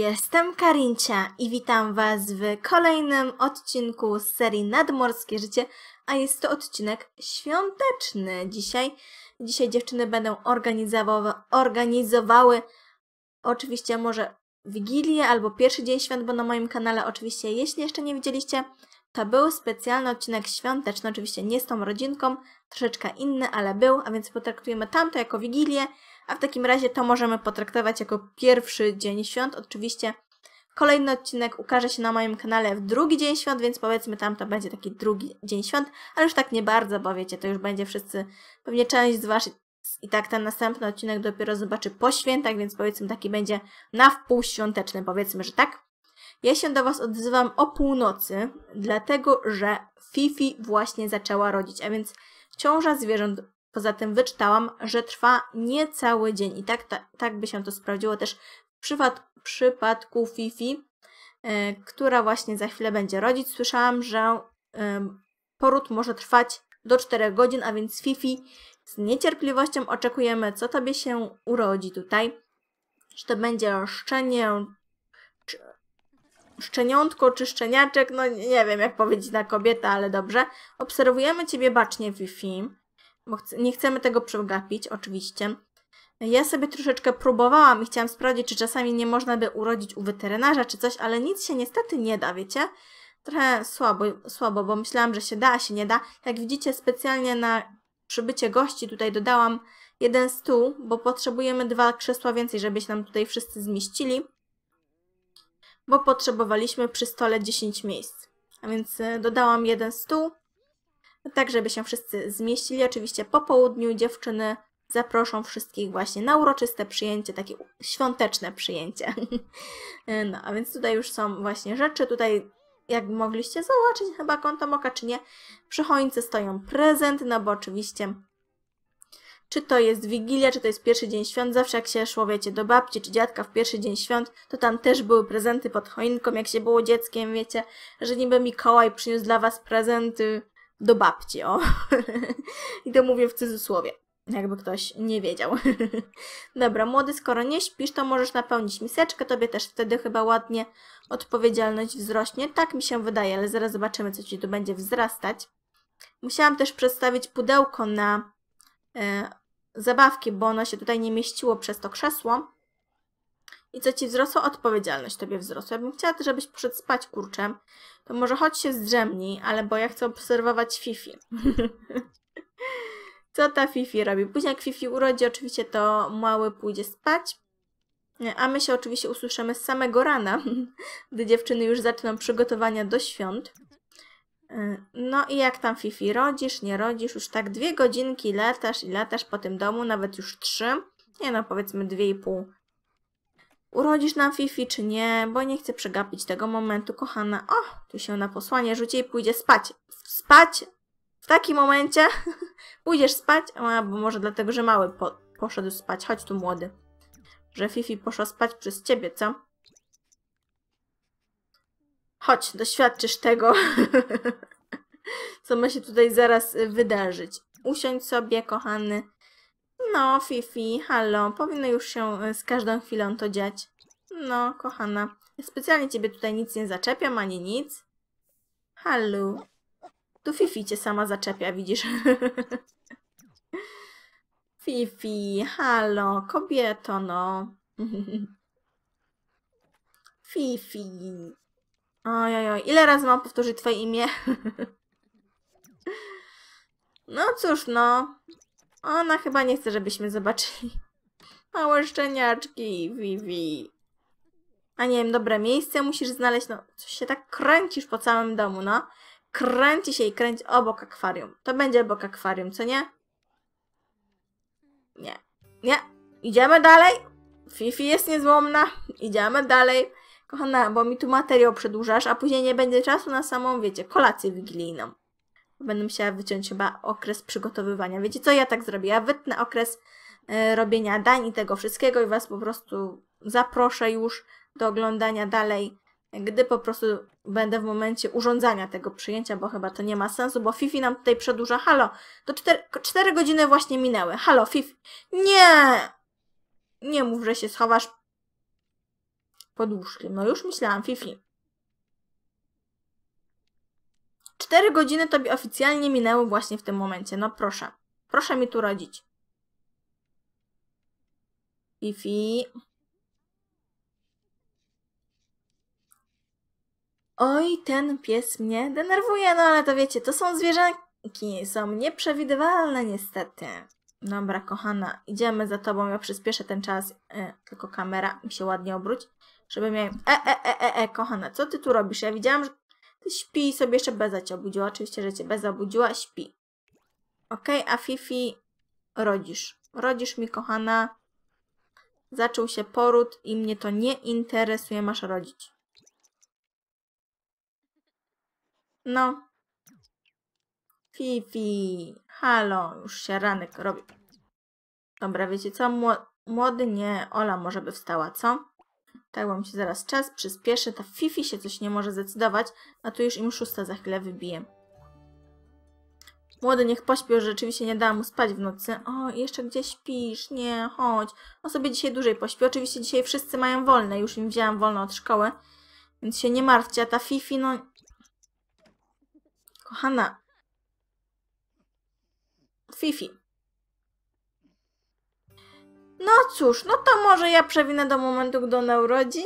Jestem Karincia i witam Was w kolejnym odcinku z serii Nadmorskie Życie, a jest to odcinek świąteczny dzisiaj. Dzisiaj dziewczyny będą organizowały, organizowały oczywiście może Wigilię albo pierwszy dzień świąt, bo na moim kanale oczywiście, jeśli jeszcze nie widzieliście, to był specjalny odcinek świąteczny, oczywiście nie z tą rodzinką, troszeczkę inny, ale był, a więc potraktujemy tamto jako Wigilię, a w takim razie to możemy potraktować jako pierwszy dzień świąt. Oczywiście Kolejny odcinek ukaże się na moim kanale w drugi dzień świąt, więc powiedzmy tam to będzie taki drugi dzień świąt, ale już tak nie bardzo, bo wiecie, to już będzie wszyscy, pewnie część z Was i tak ten następny odcinek dopiero zobaczy po świętach, więc powiedzmy taki będzie na wpół świąteczny, powiedzmy, że tak. Ja się do Was odzywam o północy, dlatego że Fifi właśnie zaczęła rodzić, a więc ciąża zwierząt Poza tym wyczytałam, że trwa niecały dzień i tak, ta, tak by się to sprawdziło też w przypad, przypadku Fifi, e, która właśnie za chwilę będzie rodzić. Słyszałam, że e, poród może trwać do 4 godzin, a więc Fifi z niecierpliwością oczekujemy, co tobie się urodzi tutaj. Czy to będzie szczenię, czy, szczeniątko czy szczeniaczek, no nie wiem jak powiedzieć na kobieta, ale dobrze. Obserwujemy ciebie bacznie, Fifi bo nie chcemy tego przegapić, oczywiście. Ja sobie troszeczkę próbowałam i chciałam sprawdzić, czy czasami nie można by urodzić u weterynarza czy coś, ale nic się niestety nie da, wiecie? Trochę słabo, słabo bo myślałam, że się da, a się nie da. Jak widzicie, specjalnie na przybycie gości tutaj dodałam jeden stół, bo potrzebujemy dwa krzesła więcej, żeby się nam tutaj wszyscy zmieścili, bo potrzebowaliśmy przy stole 10 miejsc. A więc e, dodałam jeden stół, tak żeby się wszyscy zmieścili. Oczywiście po południu dziewczyny zaproszą wszystkich właśnie na uroczyste przyjęcie, takie świąteczne przyjęcie. No, a więc tutaj już są właśnie rzeczy, tutaj jak mogliście zobaczyć chyba konto, oka, czy nie, przy choince stoją prezenty, no bo oczywiście czy to jest Wigilia, czy to jest pierwszy dzień świąt, zawsze jak się szło, wiecie, do babci czy dziadka w pierwszy dzień świąt, to tam też były prezenty pod choinką, jak się było dzieckiem, wiecie, że niby Mikołaj przyniósł dla was prezenty, do babci, o. I to mówię w cudzysłowie, jakby ktoś nie wiedział. Dobra, młody, skoro nie śpisz, to możesz napełnić miseczkę, tobie też wtedy chyba ładnie odpowiedzialność wzrośnie. Tak mi się wydaje, ale zaraz zobaczymy, co ci tu będzie wzrastać. Musiałam też przestawić pudełko na e, zabawki, bo ono się tutaj nie mieściło przez to krzesło i co ci wzrosło? Odpowiedzialność tobie wzrosła. Ja bym chciała, żebyś poszedł spać kurczem, to może chodź się zdrzemnij, ale bo ja chcę obserwować Fifi. co ta Fifi robi? Później jak Fifi urodzi, oczywiście to mały pójdzie spać, a my się oczywiście usłyszymy z samego rana, gdy dziewczyny już zaczną przygotowania do świąt. No i jak tam Fifi rodzisz, nie rodzisz, już tak dwie godzinki latasz i latasz po tym domu, nawet już trzy, nie no powiedzmy dwie i pół Urodzisz nam Fifi czy nie, bo nie chcę przegapić tego momentu, kochana. O, tu się na posłanie rzuci i pójdzie spać. Spać? W takim momencie pójdziesz spać? A, bo może dlatego, że mały po poszedł spać. Chodź tu, młody. Że Fifi poszła spać przez ciebie, co? Chodź, doświadczysz tego, co ma się tutaj zaraz wydarzyć. Usiądź sobie, kochany. No, Fifi, halo, powinno już się e, z każdą chwilą to dziać. No, kochana, specjalnie ciebie tutaj nic nie zaczepiam, ani nic. Halo. Tu Fifi cię sama zaczepia, widzisz? Fifi, halo, kobieto, no. Fifi. Ojojoj, ile razy mam powtórzyć twoje imię? No cóż, no. Ona chyba nie chce, żebyśmy zobaczyli. Małe szczeniaczki, Vivi. A nie wiem, dobre miejsce musisz znaleźć. No, coś się tak kręcisz po całym domu, no. Kręci się i kręci obok akwarium. To będzie obok akwarium, co nie? Nie. Nie. Idziemy dalej. Fifi jest niezłomna. Idziemy dalej. Kochana, bo mi tu materiał przedłużasz, a później nie będzie czasu na samą, wiecie, kolację wigilijną. Będę musiała wyciąć chyba okres przygotowywania. Wiecie co, ja tak zrobię. Ja wytnę okres e, robienia dań i tego wszystkiego i Was po prostu zaproszę już do oglądania dalej, gdy po prostu będę w momencie urządzania tego przyjęcia, bo chyba to nie ma sensu, bo Fifi nam tutaj przedłuża. Halo, to 4, 4 godziny właśnie minęły. Halo, Fifi. Nie! Nie mów, że się schowasz pod łóżkiem. No już myślałam, Fifi. 4 godziny tobie oficjalnie minęły właśnie w tym momencie. No proszę. Proszę mi tu radzić. Fifi. Oj, ten pies mnie denerwuje, no ale to wiecie, to są zwierzęki, są nieprzewidywalne niestety. Dobra, kochana, idziemy za tobą, ja przyspieszę ten czas, e, tylko kamera mi się ładnie obróć, żeby miałem... E, e, e, e, e, kochana, co ty tu robisz? Ja widziałam, że ty śpi sobie jeszcze Beza cię obudziła. Oczywiście, że cię Beza obudziła, śpi. Okej, okay, a Fifi rodzisz. Rodzisz mi, kochana. Zaczął się poród i mnie to nie interesuje, masz rodzić. No. Fifi, halo, już się ranek robi. Dobra, wiecie co? Młody nie, Ola może by wstała, co? Tak wam się zaraz czas przyspieszy, ta Fifi się coś nie może zdecydować, a tu już im szósta za chwilę wybije. Młody niech pośpi, że rzeczywiście nie dałam mu spać w nocy. O, jeszcze gdzieś śpisz? Nie, chodź. No sobie dzisiaj dłużej pośpi. Oczywiście dzisiaj wszyscy mają wolne, już im wzięłam wolno od szkoły. Więc się nie martwcie, a ta Fifi, no... Kochana. Fifi. No cóż, no to może ja przewinę do momentu, gdy ona urodzi.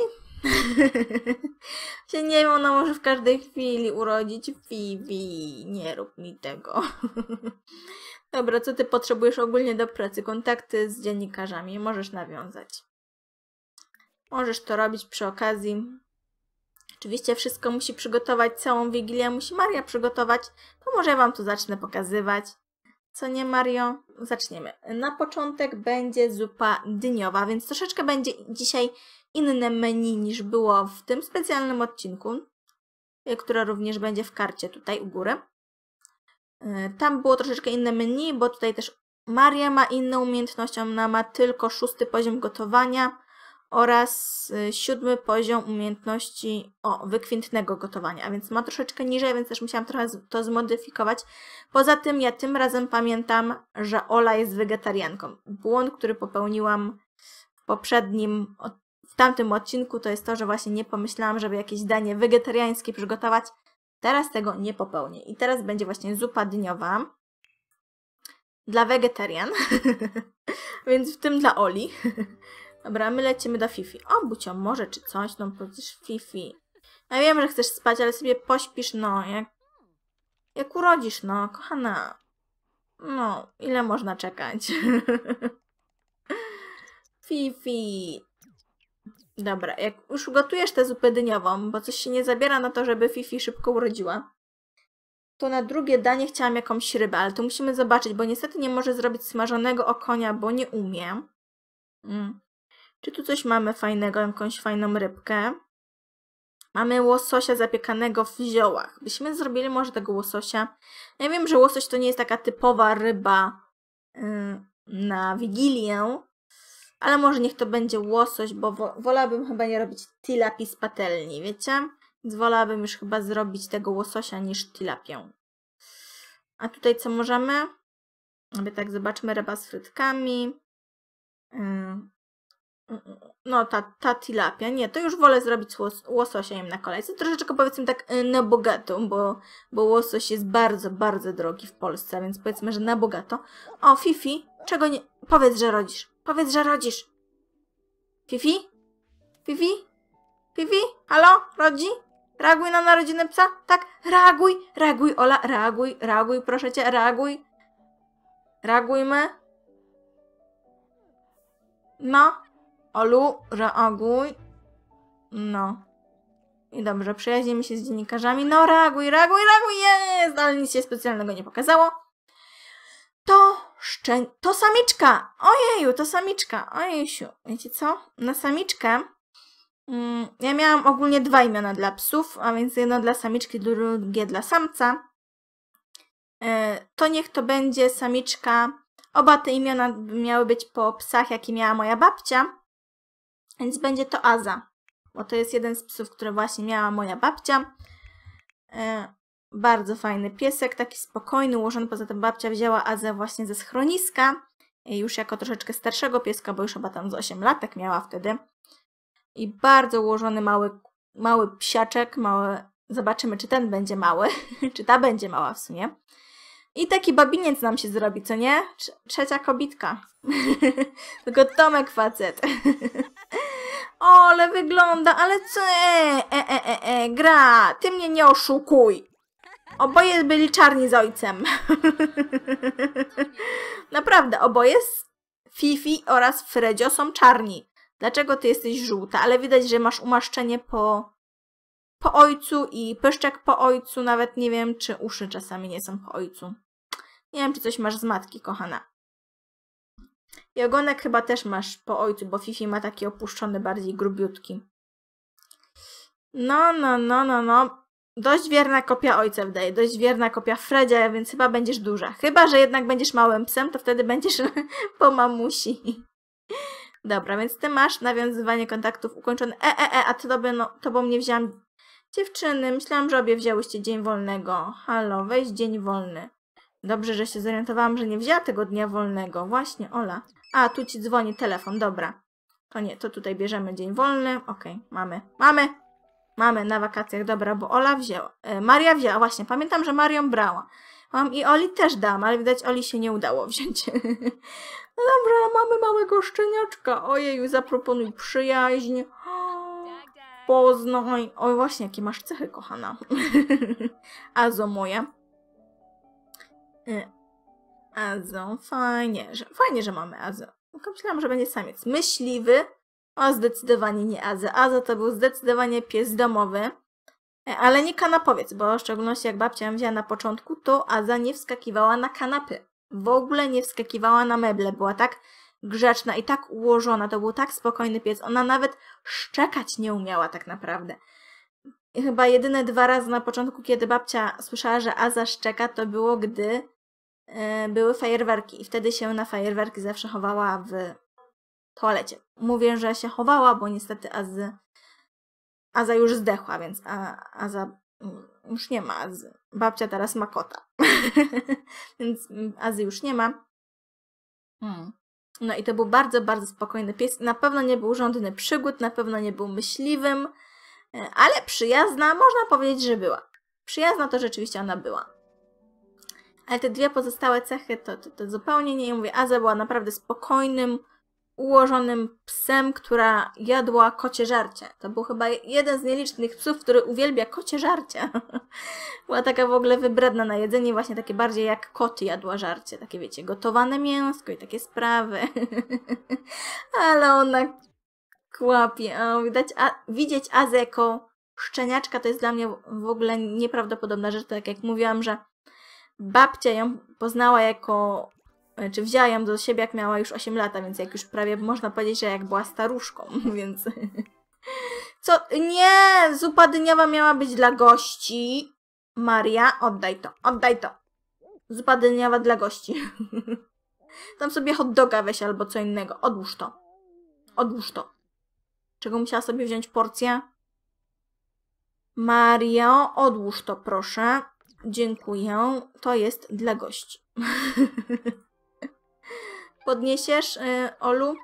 się nie wiem, ona może w każdej chwili urodzić. Fibi, nie rób mi tego. Dobra, co ty potrzebujesz ogólnie do pracy? Kontakty z dziennikarzami możesz nawiązać. Możesz to robić przy okazji. Oczywiście wszystko musi przygotować, całą Wigilię musi Maria przygotować. To może ja Wam tu zacznę pokazywać. Co nie, Mario? Zaczniemy. Na początek będzie zupa dyniowa, więc troszeczkę będzie dzisiaj inne menu niż było w tym specjalnym odcinku, które również będzie w karcie tutaj u góry. E, tam było troszeczkę inne menu, bo tutaj też Maria ma inną umiejętność, ona ma tylko szósty poziom gotowania, oraz y, siódmy poziom umiejętności o, wykwintnego gotowania, a więc ma troszeczkę niżej, więc też musiałam trochę to zmodyfikować. Poza tym ja tym razem pamiętam, że Ola jest wegetarianką. Błąd, który popełniłam w poprzednim, w tamtym odcinku, to jest to, że właśnie nie pomyślałam, żeby jakieś danie wegetariańskie przygotować. Teraz tego nie popełnię. I teraz będzie właśnie zupa dniowa dla wegetarian, więc w tym dla Oli. Dobra, my lecimy do Fifi. Obudź ją może czy coś, no przecież Fifi. Ja wiem, że chcesz spać, ale sobie pośpisz, no, jak... Jak urodzisz, no, kochana. No, ile można czekać? Fifi. Dobra, jak już gotujesz tę zupę dyniową, bo coś się nie zabiera na to, żeby Fifi szybko urodziła, to na drugie danie chciałam jakąś rybę, ale to musimy zobaczyć, bo niestety nie może zrobić smażonego okonia, bo nie umiem. Mm. Czy tu coś mamy fajnego, jakąś fajną rybkę? Mamy łososia zapiekanego w ziołach. Byśmy zrobili może tego łososia. Ja wiem, że łosoś to nie jest taka typowa ryba yy, na Wigilię, ale może niech to będzie łosoś, bo wo wolałabym chyba nie robić tilapi z patelni, wiecie? Więc wolałabym już chyba zrobić tego łososia niż tilapię. A tutaj co możemy? Aby tak zobaczmy, ryba z frytkami. Yy, no, ta, ta tilapia. Nie, to już wolę zrobić łos łososiem na kolejce. Troszeczkę powiedzmy tak y, na bogato, bo, bo łosoś jest bardzo, bardzo drogi w Polsce, więc powiedzmy, że na bogato. O, Fifi, czego nie... Powiedz, że rodzisz. Powiedz, że rodzisz. Fifi? Fifi? Fifi? Halo? Rodzi? Reaguj na narodziny psa? Tak? Reaguj! Reaguj, Ola! Reaguj! Reaguj, proszę cię, reaguj! Reagujmy! No, Olu, reaguj. No. I dobrze, przyjaźnimy się z dziennikarzami. No, reaguj, reaguj, reaguj, jest! Ale nic się specjalnego nie pokazało. To szczę... To samiczka! Ojeju, to samiczka! Ojejsiu, wiecie co? Na samiczkę mm, ja miałam ogólnie dwa imiona dla psów, a więc jedno dla samiczki, drugie dla samca. E, to niech to będzie samiczka... Oba te imiona miały być po psach, jakie miała moja babcia. Więc będzie to Aza, bo to jest jeden z psów, które właśnie miała moja babcia. E, bardzo fajny piesek, taki spokojny, ułożony. Poza tym babcia wzięła Azę właśnie ze schroniska, e, już jako troszeczkę starszego pieska, bo już chyba tam z 8 latek miała wtedy. I bardzo ułożony mały, mały psiaczek, mały... Zobaczymy, czy ten będzie mały, czy ta będzie mała w sumie. I taki babiniec nam się zrobi, co nie? Trzecia kobitka. Tylko Tomek facet. Ole wygląda, ale co? E, e, e, e, e, gra, ty mnie nie oszukuj. Oboje byli czarni z ojcem. Naprawdę, oboje z Fifi oraz Fredzio są czarni. Dlaczego ty jesteś żółta? Ale widać, że masz umaszczenie po, po ojcu i pyszczek po ojcu. Nawet nie wiem, czy uszy czasami nie są po ojcu. Nie wiem, czy coś masz z matki, kochana. I ogonek chyba też masz po ojcu, bo Fifi ma taki opuszczony, bardziej grubiutki. No, no, no, no, no. Dość wierna kopia ojca wdaje, dość wierna kopia Fredzia, więc chyba będziesz duża. Chyba, że jednak będziesz małym psem, to wtedy będziesz po mamusi. Dobra, więc ty masz nawiązywanie kontaktów ukończone. E, e, e, a ty tobie, no, tobą nie wzięłam dziewczyny. Myślałam, że obie wzięłyście dzień wolnego. Halo, weź dzień wolny. Dobrze, że się zorientowałam, że nie wzięła tego dnia wolnego. Właśnie, Ola. A, tu ci dzwoni telefon, dobra. To nie, to tutaj bierzemy dzień wolny. Okej, okay, mamy. Mamy! Mamy na wakacjach, dobra, bo Ola wzięła. E, Maria wzięła, właśnie, pamiętam, że Marią brała. Mam i Oli też dam, ale widać Oli się nie udało wziąć. no dobra, mamy małego szczeniaczka. Ojej, zaproponuj przyjaźń. Poznaj. Oj, właśnie, jakie masz cechy, kochana. Azo moja. Y, azą, fajnie, że, fajnie, że mamy Azę. Tylko myślałam, że będzie samiec. Myśliwy, o zdecydowanie nie Azę. Aza to był zdecydowanie pies domowy, e, ale nie kanapowiec, bo w szczególności jak babcia wzięła na początku, to Aza nie wskakiwała na kanapy. W ogóle nie wskakiwała na meble, była tak grzeczna i tak ułożona, to był tak spokojny pies. Ona nawet szczekać nie umiała tak naprawdę. I chyba jedyne dwa razy na początku, kiedy babcia słyszała, że Aza szczeka, to było, gdy E, były fajerwerki i wtedy się na fajerwerki zawsze chowała w toalecie. Mówię, że się chowała, bo niestety Azy, Aza już zdechła, więc A, Aza mm, już nie ma Babcia teraz ma kota. więc mm, Azy już nie ma. Hmm. No i to był bardzo, bardzo spokojny pies. Na pewno nie był żądny przygód, na pewno nie był myśliwym, e, ale przyjazna, można powiedzieć, że była. Przyjazna to rzeczywiście ona była ale te dwie pozostałe cechy to, to, to zupełnie nie. Ja mówię, Aza była naprawdę spokojnym, ułożonym psem, która jadła kocie żarcie. To był chyba jeden z nielicznych psów, który uwielbia kocie żarcie. Była taka w ogóle wybredna na jedzenie, właśnie takie bardziej jak koty jadła żarcie. Takie wiecie, gotowane mięsko i takie sprawy. Ale ona kłapie. A widać, a, widzieć Azę jako szczeniaczka to jest dla mnie w ogóle nieprawdopodobna rzecz. Tak jak mówiłam, że Babcia ją poznała jako, czy znaczy wzięła ją do siebie jak miała już 8 lat, więc jak już prawie można powiedzieć, że jak była staruszką, więc... Co? Nie! Zupa dyniowa miała być dla gości. Maria, oddaj to, oddaj to. Zupa dyniowa dla gości. Tam sobie hot doga weź albo co innego. Odłóż to. Odłóż to. Czego musiała sobie wziąć porcję? Mario, odłóż to proszę. Dziękuję. To jest dla gości. Podniesiesz, y, Olu?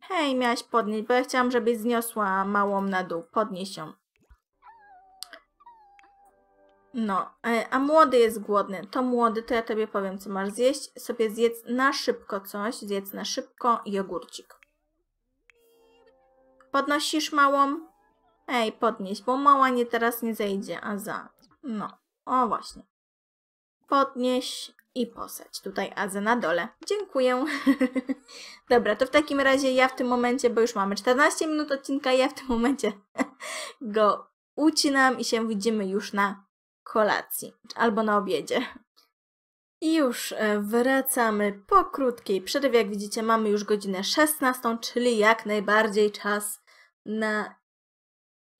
Hej, miałaś podnieść, bo ja chciałam, żebyś zniosła małą na dół. Podnieś ją. No, y, a młody jest głodny. To młody, to ja tobie powiem, co masz zjeść. Sobie zjedz na szybko coś. Zjedz na szybko jogurcik. Podnosisz małą? Ej, podnieś, bo mała nie teraz nie zejdzie, a za. No. O właśnie. Podnieś i posadź. Tutaj Aza na dole. Dziękuję. Dobra, to w takim razie ja w tym momencie, bo już mamy 14 minut odcinka, ja w tym momencie go ucinam i się widzimy już na kolacji albo na obiedzie. I już e, wracamy po krótkiej przerwie. Jak widzicie, mamy już godzinę 16, czyli jak najbardziej czas na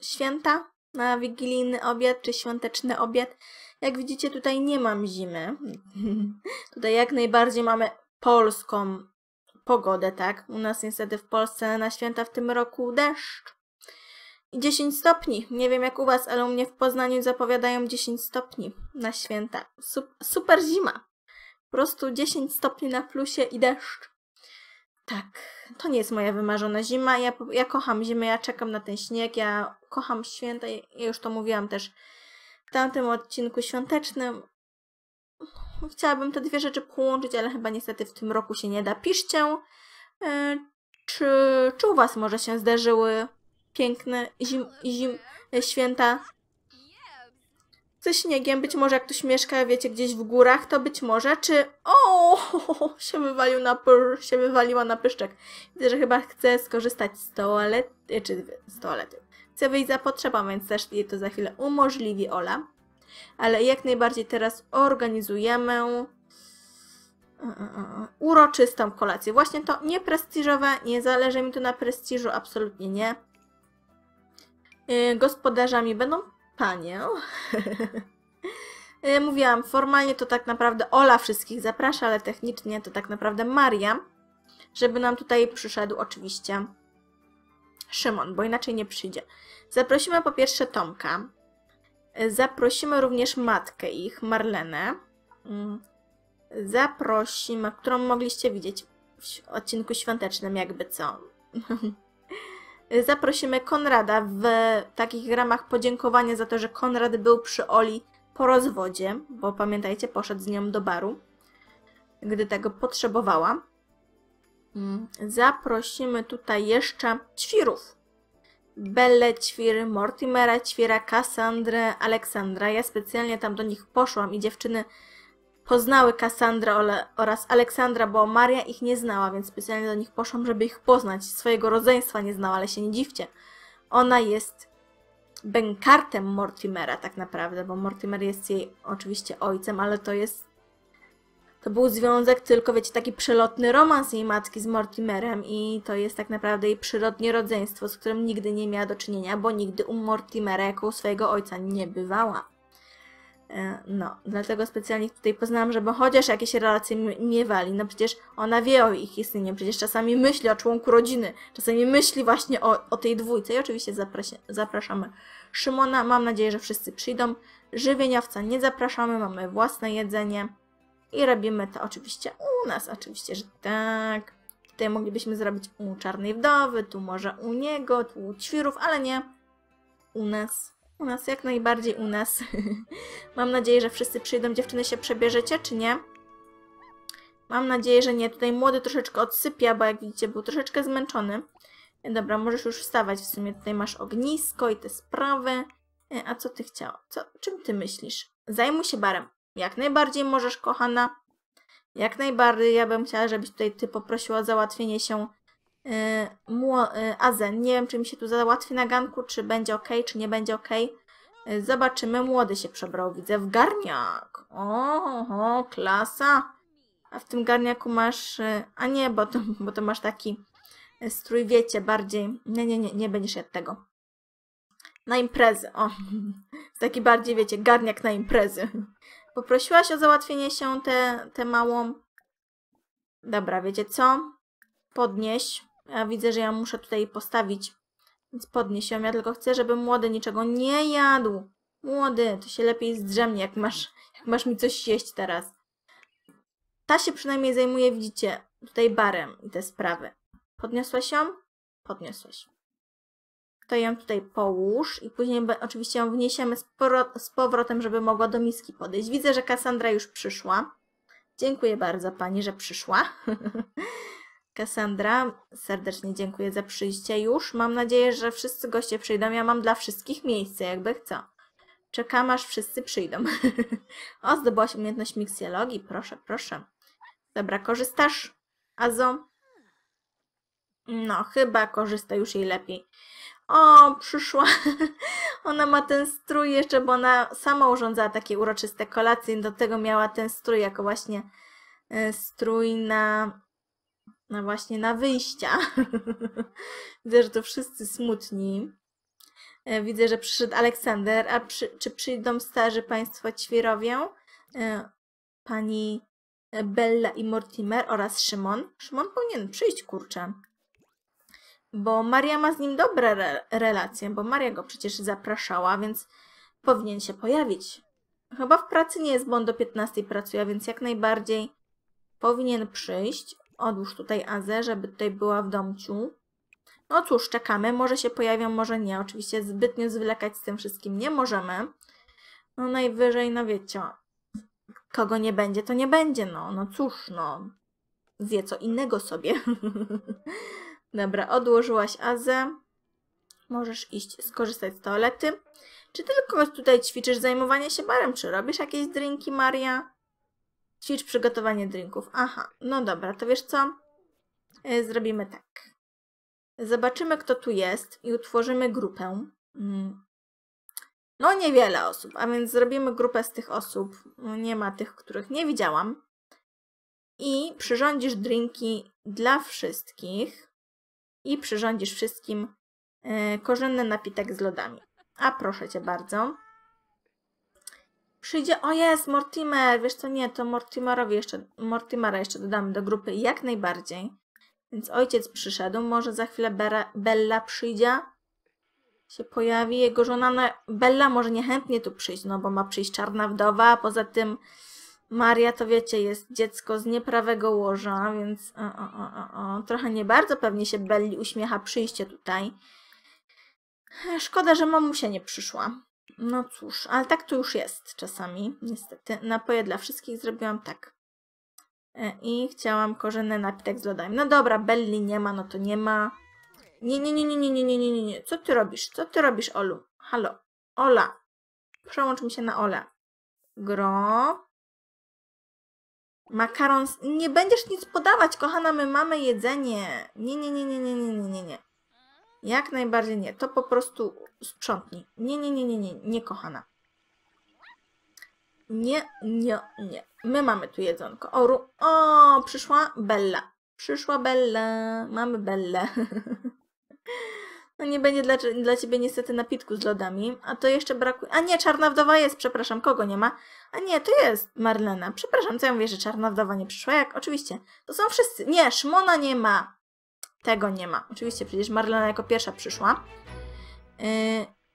święta, na wigilijny obiad czy świąteczny obiad. Jak widzicie, tutaj nie mam zimy. tutaj jak najbardziej mamy polską pogodę, tak? U nas niestety w Polsce na święta w tym roku deszcz. I 10 stopni. Nie wiem jak u Was, ale u mnie w Poznaniu zapowiadają 10 stopni na święta. Sup super zima. Po prostu 10 stopni na plusie i deszcz. Tak, to nie jest moja wymarzona zima. Ja, ja kocham zimę, ja czekam na ten śnieg, ja kocham święta. Ja już to mówiłam też w tamtym odcinku świątecznym. Chciałabym te dwie rzeczy połączyć, ale chyba niestety w tym roku się nie da. Piszcie, e, czy, czy u Was może się zdarzyły piękne zim, zim, e, święta ze śniegiem. Być może jak ktoś mieszka, wiecie, gdzieś w górach, to być może, czy... O, się, wywalił na pyr, się wywaliła na pyszczek. Widzę, że chyba chce skorzystać z toalety, czy z toalety. Chce wyjść za potrzebą, więc też jej to za chwilę umożliwi Ola. Ale jak najbardziej teraz organizujemy e, e, e, uroczystą kolację. Właśnie to nieprestiżowe, nie zależy mi tu na prestiżu, absolutnie nie. Y, gospodarzami będą panią. E, mówiłam, formalnie to tak naprawdę Ola wszystkich zaprasza, ale technicznie to tak naprawdę Maria, żeby nam tutaj przyszedł oczywiście Szymon, bo inaczej nie przyjdzie. Zaprosimy po pierwsze Tomka, e, zaprosimy również matkę ich, Marlenę, mm. zaprosimy, którą mogliście widzieć w odcinku świątecznym, jakby co. Y, zaprosimy Konrada w takich ramach podziękowania za to, że Konrad był przy Oli po rozwodzie, bo pamiętajcie, poszedł z nią do baru, gdy tego potrzebowała. Mm, zaprosimy tutaj jeszcze ćwirów. Belle Ćwir, Mortimera Ćwira, Kassandrę, Aleksandra. Ja specjalnie tam do nich poszłam i dziewczyny poznały Kassandra oraz Aleksandra, bo Maria ich nie znała, więc specjalnie do nich poszłam, żeby ich poznać. Swojego rodzeństwa nie znała, ale się nie dziwcie. Ona jest bękartem Mortimera tak naprawdę, bo Mortimer jest jej oczywiście ojcem, ale to jest... To był związek tylko, wiecie, taki przelotny romans jej matki z Mortimerem i to jest tak naprawdę jej przyrodnie rodzeństwo, z którym nigdy nie miała do czynienia, bo nigdy u Mortimera jako u swojego ojca nie bywała. E, no, dlatego specjalnie ich tutaj poznałam, żeby chociaż jakieś relacje miewali. No przecież ona wie o ich istnieniu, przecież czasami myśli o członku rodziny, czasami myśli właśnie o, o tej dwójce. I oczywiście zapraszamy Szymona. Mam nadzieję, że wszyscy przyjdą. Żywieniowca nie zapraszamy, mamy własne jedzenie i robimy to oczywiście u nas. Oczywiście, że tak. Tutaj moglibyśmy zrobić u czarnej wdowy, tu może u niego, tu u ćwirów, ale nie u nas. U nas, jak najbardziej u nas. Mam nadzieję, że wszyscy przyjdą. Dziewczyny się przebierzecie, czy nie? Mam nadzieję, że nie. Tutaj młody troszeczkę odsypia, bo jak widzicie był troszeczkę zmęczony. E, dobra, możesz już wstawać. W sumie tutaj masz ognisko i te sprawy. E, a co ty chciała? Co, czym ty myślisz? Zajmuj się barem. Jak najbardziej możesz, kochana. Jak najbardziej. Ja bym chciała, żebyś tutaj ty poprosiła o załatwienie się Y, y, Azen. Nie wiem, czy mi się tu załatwi na ganku, czy będzie ok, czy nie będzie ok. Y, zobaczymy. Młody się przebrał, widzę, w garniak. Oho, klasa. A w tym garniaku masz... A nie, bo to, bo to masz taki strój, wiecie, bardziej... Nie, nie, nie, nie będziesz jadł tego. Na imprezy, o. Taki bardziej, wiecie, garniak na imprezy. Poprosiłaś o załatwienie się tę małą... Dobra, wiecie co? Podnieś. Ja widzę, że ja muszę tutaj postawić. Więc podnieś ją. Ja tylko chcę, żeby młody niczego nie jadł. Młody, to się lepiej zdrzemnie, jak masz, jak masz mi coś jeść teraz. Ta się przynajmniej zajmuje, widzicie, tutaj barem i te sprawy. Podniosłaś ją? Podniosłaś. To ją tutaj połóż i później oczywiście ją wniesiemy z, z powrotem, żeby mogła do miski podejść. Widzę, że Kassandra już przyszła. Dziękuję bardzo Pani, że przyszła. Cassandra. Serdecznie dziękuję za przyjście już. Mam nadzieję, że wszyscy goście przyjdą. Ja mam dla wszystkich miejsce, jakby chcą. Czekam, aż wszyscy przyjdą. o, zdobyłaś umiejętność miksjologii. Proszę, proszę. Dobra, korzystasz, Azo? No, chyba korzysta już jej lepiej. O, przyszła. ona ma ten strój jeszcze, bo ona sama urządzała takie uroczyste kolacje. Do tego miała ten strój jako właśnie e, strój na na no właśnie na wyjścia. Widzę, że to wszyscy smutni. E, widzę, że przyszedł Aleksander. A przy, czy przyjdą starzy państwo Ćwirowię? E, pani Bella i Mortimer oraz Szymon. Szymon powinien przyjść, kurczę. Bo Maria ma z nim dobre re relacje, bo Maria go przecież zapraszała, więc powinien się pojawić. Chyba w pracy nie jest, bo on do 15 pracuje, więc jak najbardziej powinien przyjść odłóż tutaj Azę, żeby tutaj była w domciu. No cóż, czekamy, może się pojawią, może nie. Oczywiście zbytnio zwlekać z tym wszystkim nie możemy. No najwyżej, no wiecie, kogo nie będzie, to nie będzie, no. No cóż, no. Zje co innego sobie. Dobra, odłożyłaś Azę. Możesz iść skorzystać z toalety. Czy tylko tutaj ćwiczysz zajmowanie się barem? Czy robisz jakieś drinki, Maria? Ćwicz przygotowanie drinków. Aha, no dobra, to wiesz co? E, zrobimy tak. Zobaczymy, kto tu jest i utworzymy grupę. Mm. No niewiele osób, a więc zrobimy grupę z tych osób. No, nie ma tych, których nie widziałam. I przyrządzisz drinki dla wszystkich. I przyrządzisz wszystkim e, korzenny napitek z lodami. A proszę cię bardzo. Przyjdzie, o jest, Mortimer, wiesz co, nie, to Mortimerowi jeszcze, Mortimera jeszcze dodamy do grupy jak najbardziej. Więc ojciec przyszedł, może za chwilę Bera, Bella przyjdzie, się pojawi, jego żona, no, Bella może niechętnie tu przyjść, no bo ma przyjść czarna wdowa, a poza tym Maria, to wiecie, jest dziecko z nieprawego łoża, więc o, o, o, o. trochę nie bardzo pewnie się Belli uśmiecha przyjście tutaj. Szkoda, że mamusia nie przyszła. No cóż, ale tak to już jest czasami, niestety. Napoje dla wszystkich zrobiłam tak. I chciałam korzenny napitek z lodami. No dobra, Belli nie ma, no to nie ma. Nie, nie, nie, nie, nie, nie, nie, nie, nie, Co ty robisz? Co ty robisz, Olu? Halo. Ola. Przełącz mi się na Ola. Gro. Makaron. Nie będziesz nic podawać, kochana, my mamy jedzenie. Nie, nie, nie, nie, nie, nie, nie, nie. Jak najbardziej nie. To po prostu sprzątnij. Nie, nie, nie, nie, nie, nie, kochana. Nie, nie, nie. My mamy tu jedzonko. O, o przyszła Bella. Przyszła Bella. Mamy Bellę. no nie będzie dla, dla ciebie niestety napitku z lodami. A to jeszcze brakuje... A nie, Czarna Wdowa jest, przepraszam. Kogo nie ma? A nie, to jest Marlena. Przepraszam, co ja mówię, że Czarna Wdowa nie przyszła? Jak? Oczywiście. To są wszyscy. Nie, Szmona nie ma. Tego nie ma. Oczywiście, przecież Marlena jako pierwsza przyszła. Yy,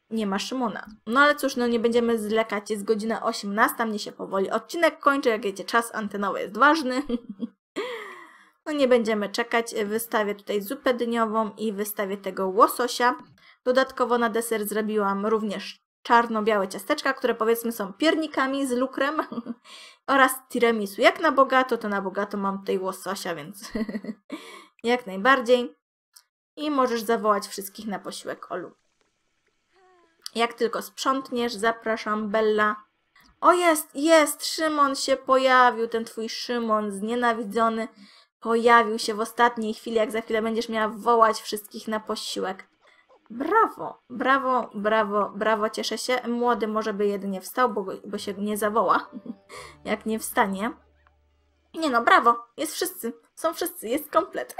nie ma Szymona. No ale cóż, no nie będziemy zlekać, jest godzina 18, mnie się powoli odcinek kończy, jak wiecie, czas antenowy jest ważny. no nie będziemy czekać, wystawię tutaj zupę dyniową i wystawię tego łososia. Dodatkowo na deser zrobiłam również czarno-białe ciasteczka, które powiedzmy są piernikami z lukrem oraz tiramisu. Jak na bogato, to na bogato mam tutaj łososia, więc Jak najbardziej. I możesz zawołać wszystkich na posiłek Olu. Jak tylko sprzątniesz, zapraszam Bella. O jest, jest, Szymon się pojawił, ten twój Szymon znienawidzony pojawił się w ostatniej chwili, jak za chwilę będziesz miała wołać wszystkich na posiłek. Brawo, brawo, brawo, brawo, cieszę się. Młody może by jedynie wstał, bo, bo się nie zawoła, jak nie wstanie. Nie no, brawo, jest wszyscy, są wszyscy, jest komplet.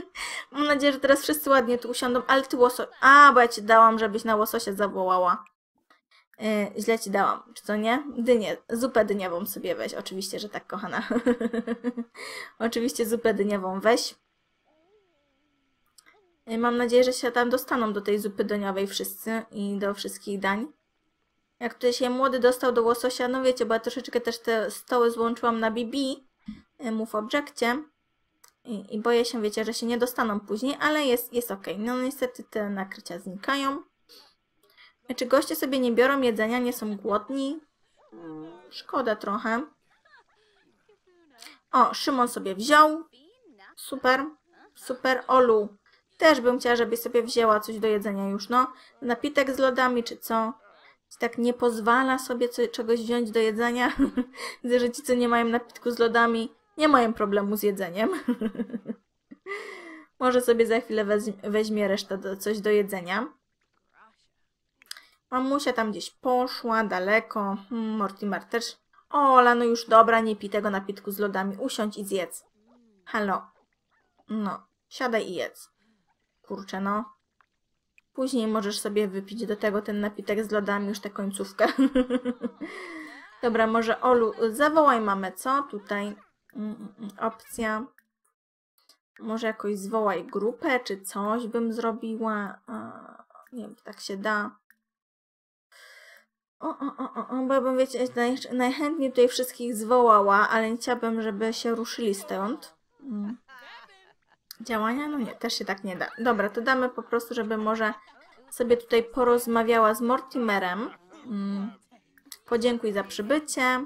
Mam nadzieję, że teraz wszyscy ładnie tu usiądą, ale ty łoso, A, bo ja ci dałam, żebyś na łososia zawołała. Yy, źle ci dałam, czy to nie? Dynie, zupę dyniową sobie weź, oczywiście, że tak, kochana. oczywiście zupę dyniową weź. Yy, mam nadzieję, że się tam dostaną do tej zupy dyniowej wszyscy i do wszystkich dań. Jak tutaj się młody dostał do łososia, no wiecie, bo ja troszeczkę też te stoły złączyłam na Bibi, Y, move objectie i, i, boję się, wiecie, że się nie dostaną później, ale jest, jest ok. No niestety te nakrycia znikają. Czy znaczy, goście sobie nie biorą jedzenia, nie są głodni? Mm, szkoda trochę. O, Szymon sobie wziął. Super. Super. Olu, też bym chciała, żebyś sobie wzięła coś do jedzenia już, no. Napitek z lodami czy co. tak nie pozwala sobie co, czegoś wziąć do jedzenia? Widzę, że ci, co nie mają napitku z lodami, nie mają problemu z jedzeniem. Może sobie za chwilę weźmie resztę do, coś do jedzenia. Mamusia tam gdzieś poszła, daleko. Hmm, Mortimer też. Ola, no już dobra, nie pij tego napitku z lodami. Usiądź i zjedz. Halo. No, siadaj i jedz. Kurczę, no. Później możesz sobie wypić do tego ten napitek z lodami, już tę końcówkę. dobra, może Olu, zawołaj mamę, co? Tutaj opcja. Może jakoś zwołaj grupę, czy coś bym zrobiła. Nie wiem, tak się da. O, o, o, o, bo ja bym, wiecie, naj, najchętniej tutaj wszystkich zwołała, ale nie chciałabym, żeby się ruszyli stąd. Mm. Działania? No nie, też się tak nie da. Dobra, to damy po prostu, żeby może sobie tutaj porozmawiała z Mortimerem. Mm. Podziękuj za przybycie.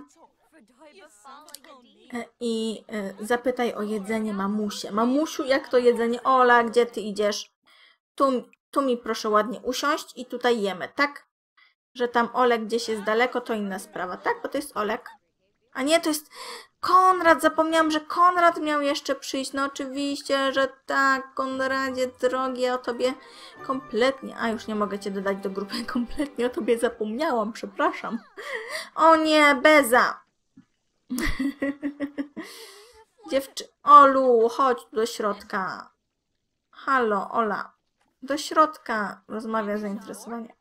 E, i e, zapytaj o jedzenie mamusie. Mamusiu, jak to jedzenie? Ola, gdzie ty idziesz? Tu, tu mi proszę ładnie usiąść i tutaj jemy, tak? Że tam Olek gdzieś jest daleko, to inna sprawa, tak? Bo to jest Olek. A nie, to jest Konrad. Zapomniałam, że Konrad miał jeszcze przyjść. No oczywiście, że tak, Konradzie, drogi, ja o tobie kompletnie... A, już nie mogę cię dodać do grupy. Kompletnie o tobie zapomniałam, przepraszam. O nie, Beza! Dziewczy... Olu, chodź do środka. Halo, Ola. Do środka. Rozmawia zainteresowanie.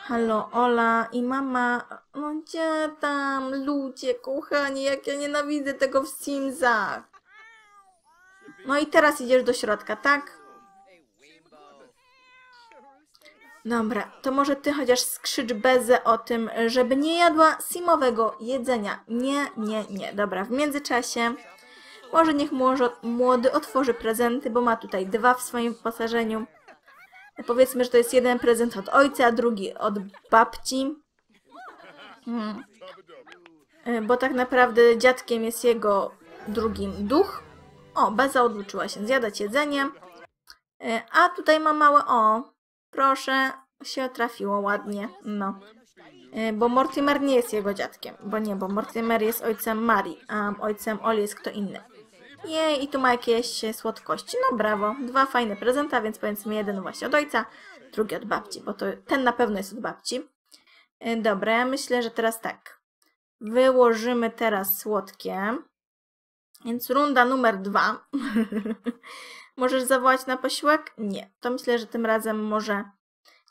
Halo, Ola i mama. No gdzie tam ludzie, kochani, jak ja nienawidzę tego w Simsach. No i teraz idziesz do środka, tak? Dobra, to może ty chociaż skrzycz Bezę o tym, żeby nie jadła simowego jedzenia. Nie, nie, nie. Dobra, w międzyczasie może niech młody otworzy prezenty, bo ma tutaj dwa w swoim wyposażeniu. Powiedzmy, że to jest jeden prezent od ojca, a drugi od babci. Hmm. E, bo tak naprawdę dziadkiem jest jego drugim duch. O, Beza odluczyła się zjadać jedzenie. E, a tutaj ma małe... O, Proszę, się trafiło ładnie, no. E, bo Mortimer nie jest jego dziadkiem, bo nie, bo Mortimer jest ojcem Marii, a ojcem Oli jest kto inny. Jej, i tu ma jakieś e, słodkości. No brawo, dwa fajne prezenta, więc powiedzmy jeden właśnie od ojca, drugi od babci, bo to ten na pewno jest od babci. E, dobra, ja myślę, że teraz tak. Wyłożymy teraz słodkie. Więc runda numer dwa. Możesz zawołać na posiłek? Nie. To myślę, że tym razem może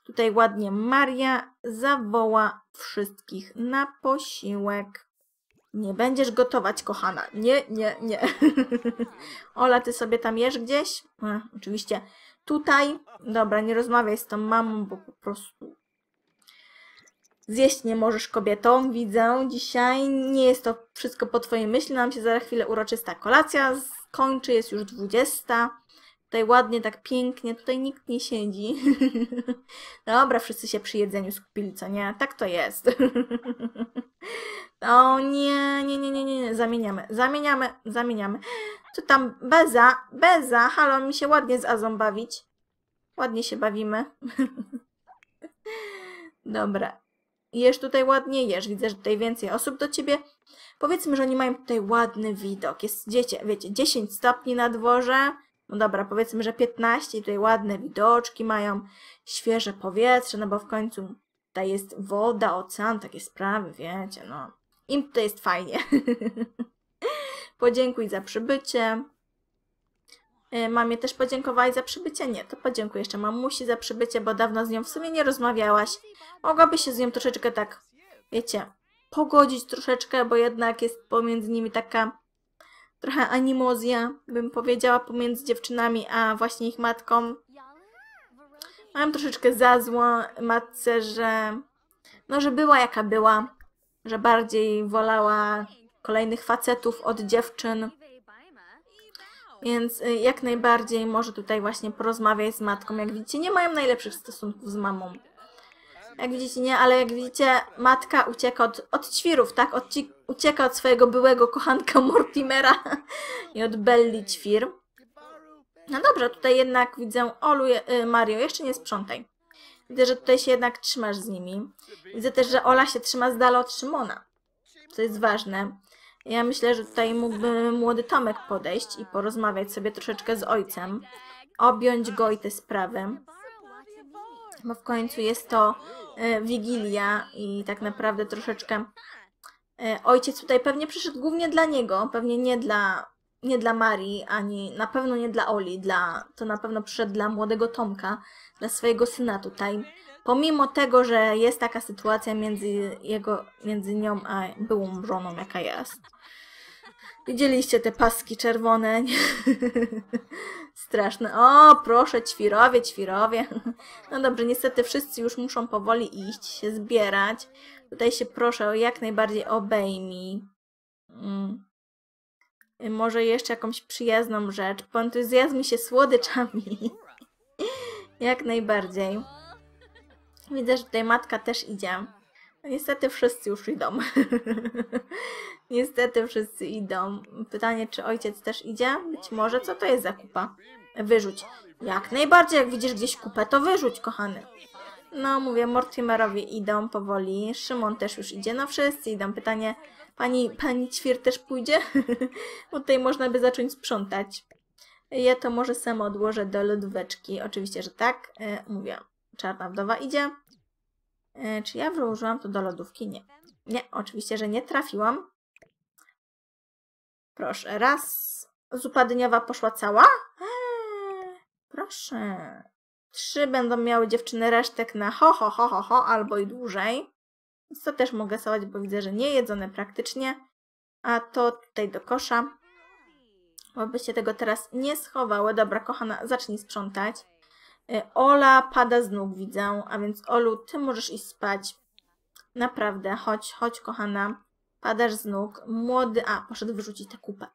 tutaj ładnie Maria zawoła wszystkich na posiłek. Nie będziesz gotować, kochana. Nie, nie, nie. Ola, ty sobie tam jesz gdzieś? E, oczywiście tutaj. Dobra, nie rozmawiaj z tą mamą, bo po prostu zjeść nie możesz kobietą. Widzę dzisiaj. Nie jest to wszystko po twojej myśli. Nam się za chwilę uroczysta kolacja skończy. Jest już 20. Tutaj ładnie, tak pięknie, tutaj nikt nie siedzi. Dobra, wszyscy się przy jedzeniu skupili, co nie? Tak to jest. O nie, nie, nie, nie, nie, zamieniamy, zamieniamy, zamieniamy. Tu tam Beza, Beza, halo, mi się ładnie z Azą bawić. Ładnie się bawimy. Dobra. Jesz tutaj ładnie, jesz. Widzę, że tutaj więcej osób do ciebie. Powiedzmy, że oni mają tutaj ładny widok. Jest, wiecie, wiecie 10 stopni na dworze no dobra, powiedzmy, że 15, tutaj ładne widoczki mają, świeże powietrze, no bo w końcu tutaj jest woda, ocean, takie sprawy, wiecie, no. Im tutaj jest fajnie. Podziękuj za przybycie. E, mamie też podziękowałaś za przybycie? Nie, to podziękuję jeszcze mamusi za przybycie, bo dawno z nią w sumie nie rozmawiałaś. Mogłaby się z nią troszeczkę tak, wiecie, pogodzić troszeczkę, bo jednak jest pomiędzy nimi taka trochę animozja, bym powiedziała, pomiędzy dziewczynami a właśnie ich matką. Mam troszeczkę za złą matce, że no, że była jaka była, że bardziej wolała kolejnych facetów od dziewczyn. Więc y, jak najbardziej może tutaj właśnie porozmawiać z matką. Jak widzicie, nie mają najlepszych stosunków z mamą. Jak widzicie, nie, ale jak widzicie, matka ucieka od, od ćwirów, tak? Od, ucieka od swojego byłego kochanka Mortimera i od Belli ćwir. No dobrze, tutaj jednak widzę, Olu, y, Mario, jeszcze nie sprzątaj. Widzę, że tutaj się jednak trzymasz z nimi. Widzę też, że Ola się trzyma z dala od Szymona, co jest ważne. Ja myślę, że tutaj mógłby młody Tomek podejść i porozmawiać sobie troszeczkę z ojcem, objąć go i te sprawy bo w końcu jest to e, Wigilia i tak naprawdę troszeczkę e, ojciec tutaj pewnie przyszedł głównie dla niego, pewnie nie dla, nie dla Marii, ani na pewno nie dla Oli, dla, to na pewno przyszedł dla młodego Tomka, dla swojego syna tutaj. Pomimo tego, że jest taka sytuacja między, jego, między nią a byłą żoną, jaka jest. Widzieliście te paski czerwone? Straszne. O, proszę, ćwirowie, ćwirowie. No dobrze, niestety wszyscy już muszą powoli iść, się zbierać. Tutaj się proszę jak najbardziej obejmij. Mm. Y, może jeszcze jakąś przyjazną rzecz. Poentuzjazmi się słodyczami. jak najbardziej. Widzę, że tutaj matka też idzie. Niestety wszyscy już idą. Niestety wszyscy idą. Pytanie, czy ojciec też idzie? Być może. Co to jest za kupa? Wyrzuć. Jak najbardziej, jak widzisz gdzieś kupę, to wyrzuć, kochany. No, mówię, Mortimerowie idą powoli. Szymon też już idzie. No, wszyscy idą. Pytanie, pani, pani Ćwier też pójdzie? Bo tutaj można by zacząć sprzątać. Ja to może samo odłożę do lodóweczki. Oczywiście, że tak. E, mówię, czarna wdowa idzie. E, czy ja wróżyłam to do lodówki? Nie. Nie, oczywiście, że nie trafiłam. Proszę, raz. Zupa dyniowa poszła cała? Eee, proszę. Trzy będą miały dziewczyny resztek na ho, ho, ho, ho, ho albo i dłużej. Więc to też mogę sałać, bo widzę, że nie jedzone praktycznie. A to tutaj do kosza. się tego teraz nie schowały. Dobra, kochana, zacznij sprzątać. E, Ola pada z nóg, widzę, a więc Olu, ty możesz iść spać. Naprawdę, chodź, chodź, kochana. Padasz z nóg. Młody... A, poszedł wyrzucić tę kupę.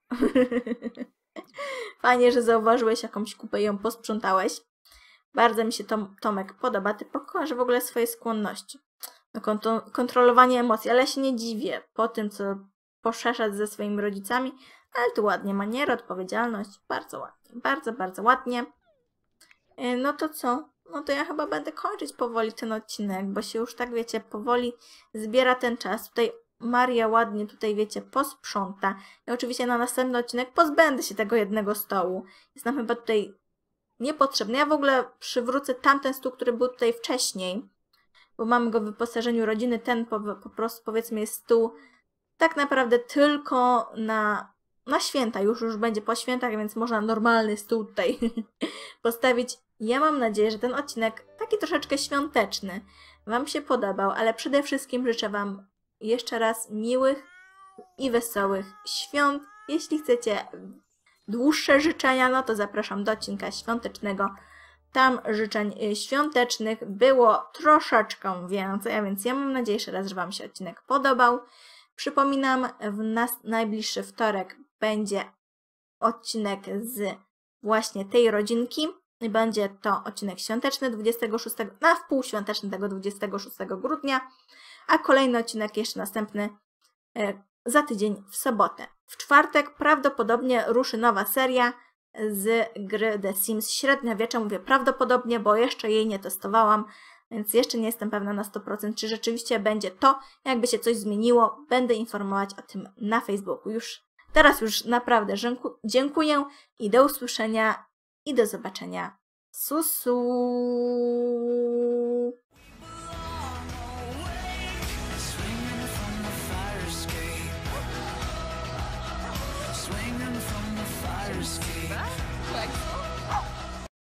Fajnie, że zauważyłeś jakąś kupę i ją posprzątałeś. Bardzo mi się Tom, Tomek podoba. Ty pokaż w ogóle swoje skłonności no, kontrolowanie kont emocji, ale ja się nie dziwię po tym, co poszeszać ze swoimi rodzicami, ale tu ładnie maniera, odpowiedzialność, bardzo ładnie, bardzo, bardzo ładnie. E, no to co? No to ja chyba będę kończyć powoli ten odcinek, bo się już tak, wiecie, powoli zbiera ten czas. Tutaj Maria ładnie tutaj, wiecie, posprząta. Ja oczywiście na następny odcinek pozbędę się tego jednego stołu. Jest nam chyba tutaj niepotrzebny. Ja w ogóle przywrócę tamten stół, który był tutaj wcześniej, bo mamy go w wyposażeniu rodziny. Ten po, po prostu, powiedzmy, jest stół tak naprawdę tylko na na święta, już już będzie po świętach, więc można normalny stół tutaj postawić. Ja mam nadzieję, że ten odcinek, taki troszeczkę świąteczny, Wam się podobał, ale przede wszystkim życzę Wam jeszcze raz miłych i wesołych świąt. Jeśli chcecie dłuższe życzenia, no to zapraszam do odcinka świątecznego. Tam życzeń y, świątecznych było troszeczkę więcej, a więc ja mam nadzieję jeszcze raz, że Wam się odcinek podobał. Przypominam, w nas najbliższy wtorek będzie odcinek z właśnie tej rodzinki. Będzie to odcinek świąteczny 26, na wpół świąteczny tego 26 grudnia, a kolejny odcinek jeszcze następny e, za tydzień w sobotę. W czwartek prawdopodobnie ruszy nowa seria z gry The Sims Średnia Wiecza. Mówię prawdopodobnie, bo jeszcze jej nie testowałam, więc jeszcze nie jestem pewna na 100%, czy rzeczywiście będzie to. Jakby się coś zmieniło, będę informować o tym na Facebooku. Już Teraz już naprawdę dziękuję i do usłyszenia i do zobaczenia. Susu!